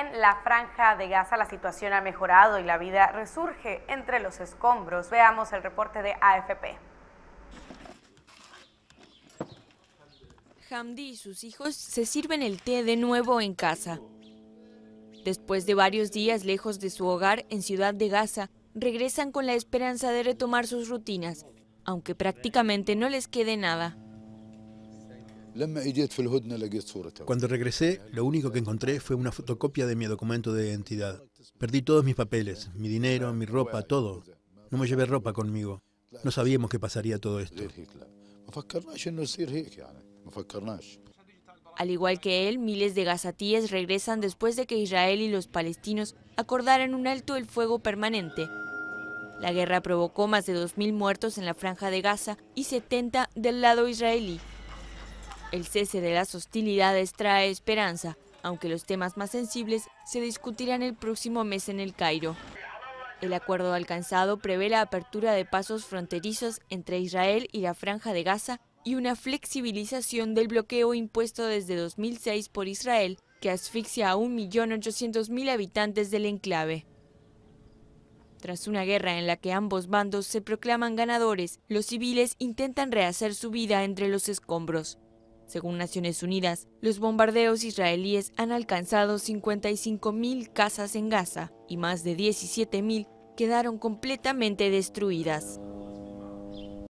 En la franja de Gaza la situación ha mejorado y la vida resurge entre los escombros. Veamos el reporte de AFP. Hamdi y sus hijos se sirven el té de nuevo en casa. Después de varios días lejos de su hogar en Ciudad de Gaza, regresan con la esperanza de retomar sus rutinas, aunque prácticamente no les quede nada. Cuando regresé, lo único que encontré fue una fotocopia de mi documento de identidad. Perdí todos mis papeles, mi dinero, mi ropa, todo. No me llevé ropa conmigo. No sabíamos que pasaría todo esto. Al igual que él, miles de gazatíes regresan después de que Israel y los palestinos acordaran un alto el fuego permanente. La guerra provocó más de 2.000 muertos en la franja de Gaza y 70 del lado israelí. El cese de las hostilidades trae esperanza, aunque los temas más sensibles se discutirán el próximo mes en el Cairo. El acuerdo alcanzado prevé la apertura de pasos fronterizos entre Israel y la Franja de Gaza y una flexibilización del bloqueo impuesto desde 2006 por Israel, que asfixia a 1.800.000 habitantes del enclave. Tras una guerra en la que ambos bandos se proclaman ganadores, los civiles intentan rehacer su vida entre los escombros. Según Naciones Unidas, los bombardeos israelíes han alcanzado 55.000 casas en Gaza y más de 17.000 quedaron completamente destruidas.